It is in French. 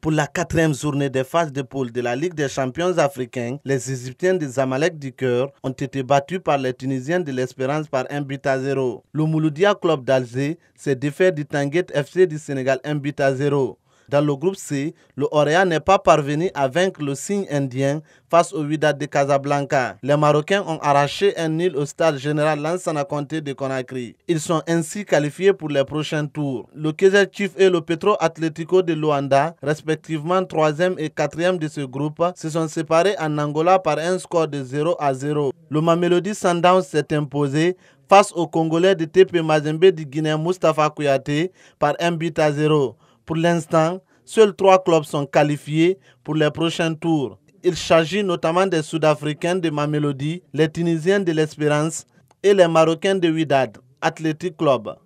Pour la quatrième journée des phases de poule de la Ligue des champions africains, les Égyptiens des Amalek du Cœur ont été battus par les Tunisiens de l'Espérance par 1 but à 0. Le Mouloudia Club d'Alger s'est défait du Tanguet FC du Sénégal 1 but à 0. Dans le groupe C, le Orea n'est pas parvenu à vaincre le signe indien face au Wydad de Casablanca. Les Marocains ont arraché un nil au stade général Lansana Conté de Conakry. Ils sont ainsi qualifiés pour les prochains tours. Le Kaiser Chief et le Petro Atlético de Luanda, respectivement 3e et 4 de ce groupe, se sont séparés en Angola par un score de 0 à 0. Le Mamelody Sandown s'est imposé face au Congolais de TP Mazembe de Guinée Mustafa Kouyaté par un but à 0. Pour l'instant, seuls trois clubs sont qualifiés pour les prochains tours. Il s'agit notamment des Sud-Africains de Mamelody, les Tunisiens de l'Espérance et les Marocains de Huidad Athletic Club.